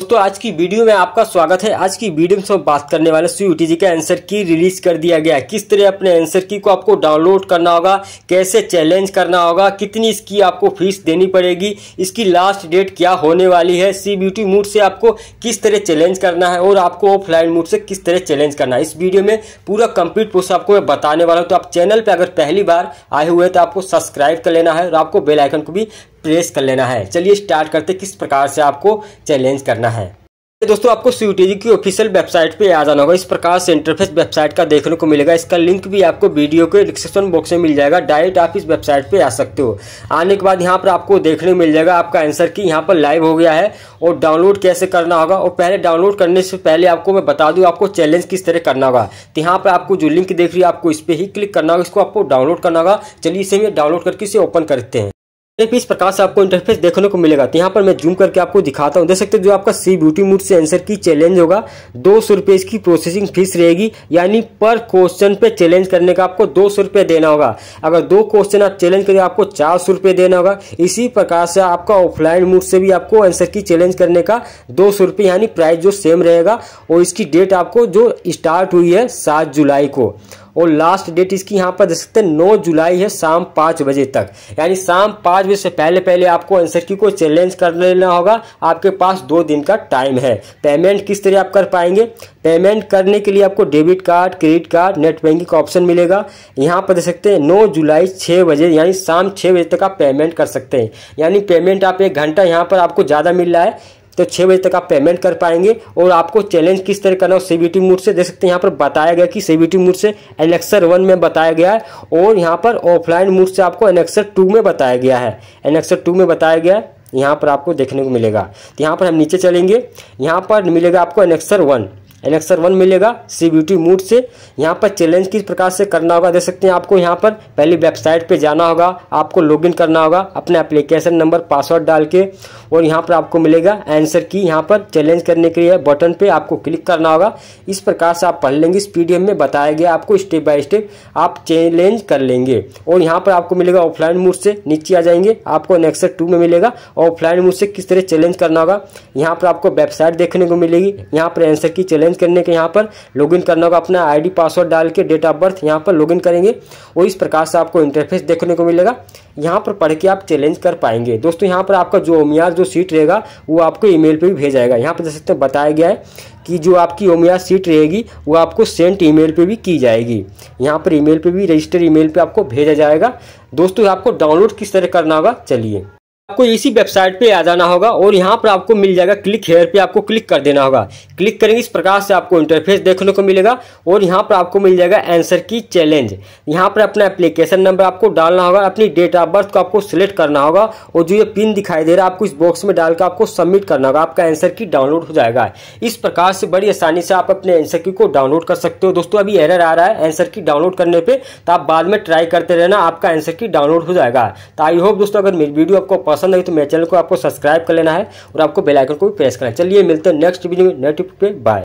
दोस्तों आज की वीडियो में आपका स्वागत है आज की वीडियो में हम बात करने वाले सी यू का आंसर की रिलीज कर दिया गया किस तरह अपने आंसर की को आपको डाउनलोड करना होगा कैसे चैलेंज करना होगा कितनी इसकी आपको फीस देनी पड़ेगी इसकी लास्ट डेट क्या होने वाली है सी ब्यूटी मूड से आपको किस तरह चैलेंज करना है और आपको ऑफलाइन मूड से किस तरह चैलेंज करना है इस वीडियो में पूरा कंप्लीट प्रोसेस आपको मैं बताने वाला हूँ तो आप चैनल पर अगर पहली बार आए हुए हैं तो आपको सब्सक्राइब कर लेना है और आपको बेलाइकन को भी प्रेस कर लेना है चलिए स्टार्ट करते किस प्रकार से आपको चैलेंज करना है तो दोस्तों आपको स्वीटीजी की ऑफिशियल वेबसाइट पे आ जाना होगा इस प्रकार से इंटरफेस वेबसाइट का देखने को मिलेगा इसका लिंक भी आपको वीडियो के डिस्क्रिप्शन बॉक्स में मिल जाएगा डायरेक्ट आप इस वेबसाइट पे आ सकते हो आने के बाद यहाँ पर आपको देखने मिल जाएगा आपका आंसर की यहाँ पर लाइव हो गया है और डाउनलोड कैसे करना होगा और पहले डाउनलोड करने से पहले आपको मैं बता दूँ आपको चैलेंज किस तरह करना होगा तो यहाँ पर आपको जो लिंक देख रही है आपको इस पर ही क्लिक करना होगा इसको आपको डाउनलोड करना होगा चलिए इसे डाउनलोड करके इसे ओपन करते हैं एक इस प्रकार से आपको इंटरफेस देखने को मिलेगा तो यहाँ पर मैं जूम करके आपको दिखाता हूँ देख सकते हैं जो आपका सी ब्यूटी मूड से आंसर की चैलेंज होगा दो सौ रुपये इसकी प्रोसेसिंग फीस रहेगी यानी पर क्वेश्चन पे चैलेंज करने का आपको दो सौ रुपये देना होगा अगर दो क्वेश्चन आप चैलेंज करें आपको चार सौ रुपये देना होगा इसी प्रकार से आपका ऑफलाइन मूड से भी आपको आंसर की चैलेंज करने का दो सौ रुपये यानी प्राइस जो सेम रहेगा और इसकी डेट आपको जो स्टार्ट हुई है सात जुलाई को और लास्ट डेट इसकी यहाँ पर देख सकते हैं नौ जुलाई है शाम पाँच बजे तक यानी शाम पाँच बजे से पहले पहले आपको आंसर की को चैलेंज कर लेना होगा आपके पास दो दिन का टाइम है पेमेंट किस तरह आप कर पाएंगे पेमेंट करने के लिए आपको debit card credit card net banking का ऑप्शन मिलेगा यहाँ पर देख सकते हैं नौ जुलाई छः बजे यानी शाम छः बजे तक आप पेमेंट कर सकते हैं यानी पेमेंट आप एक घंटा यहाँ पर आपको ज़्यादा मिल रहा है तो छः बजे तक आप पेमेंट कर पाएंगे और आपको चैलेंज किस तरह करना हो सी मोड से देख सकते हैं यहाँ पर बताया गया कि सीबीटी मूड से एनेक्सर वन में बताया गया है और यहाँ पर ऑफलाइन मूड से आपको एनेक्सर टू में बताया गया है एनेक्सर टू में बताया गया है यहाँ पर आपको देखने को मिलेगा तो यहाँ पर हम नीचे चलेंगे यहाँ पर मिलेगा आपको एनेक्सर वन एलेक्सर वन मिलेगा सी ब्यूटी मूड से यहाँ पर चैलेंज किस प्रकार से करना होगा देख सकते हैं आपको यहाँ पर पहले वेबसाइट पे जाना होगा आपको लॉगिन करना होगा अपना एप्लीकेशन नंबर पासवर्ड डाल के और यहाँ पर आपको मिलेगा आंसर की यहाँ पर चैलेंज करने के लिए बटन पर आपको क्लिक करना होगा इस प्रकार से आप पढ़ लेंगे इस पी में बताया गया आपको स्टेप बाय स्टेप आप चैलेंज कर लेंगे और यहाँ पर आपको मिलेगा ऑफलाइन मूड से नीचे आ जाएंगे आपको नेक्स्ट टू में मिलेगा ऑफलाइन मूड से किस तरह चैलेंज करना होगा यहाँ पर आपको वेबसाइट देखने को मिलेगी यहाँ पर आंसर की चैलेंज लॉगिन करने के यहाँ पर लॉगिन करना होगा अपना आईडी पासवर्ड डाल के डेट ऑफ बर्थ यहाँ पर लॉगिन करेंगे और इस प्रकार से आपको इंटरफेस देखने को मिलेगा यहाँ पर पढ़ के आप चैलेंज कर पाएंगे दोस्तों यहाँ पर आपका जो ओमियार जो सीट रहेगा वो आपको ईमेल पे भी भेजा जाएगा यहाँ पर जैसे सकते बताया गया है कि जो आपकी ओमियार सीट रहेगी वो आपको सेंट ईमेल पे भी की जाएगी यहाँ पर ईमेल पे भी रजिस्टर ईमेल पे आपको भेजा जाएगा दोस्तों आपको डाउनलोड किस तरह करना होगा चलिए आपको इसी वेबसाइट पे आ जाना होगा और यहाँ पर आपको मिल जाएगा क्लिक हेयर पे आपको क्लिक कर देना होगा क्लिक करेंगे इस प्रकार से आपको इंटरफेस देखने को मिलेगा और यहाँ पर आपको मिल जाएगा आंसर की चैलेंज यहाँ पर अपना एप्लीकेशन नंबर आपको डालना होगा अपनी डेट ऑफ बर्थ को आपको सिलेक्ट करना होगा और जो ये पिन दिखाई दे रहा है आपको इस बॉक्स में डालकर आपको सबमिट करना होगा आपका आंसर की डाउनलोड हो जाएगा इस प्रकार से बड़ी आसानी से आप अपने आंसर की को डाउनलोड कर सकते हो दोस्तों अभी एरर आ रहा है आंसर की डाउनलोड करने पर तो आप बाद में ट्राई करते रहना आपका आंसर की डाउनलोड हो जाएगा तो आई होप दोस्तों अगर मेरी वीडियो आपको पसंद आई तो मेरे चैनल को आपको सब्सक्राइब कर लेना है और आपको बेलाइकन को भी प्रेस करना है चलिए मिलते हैं नेक्स्ट वीडियो में नेक्स्ट पे बाय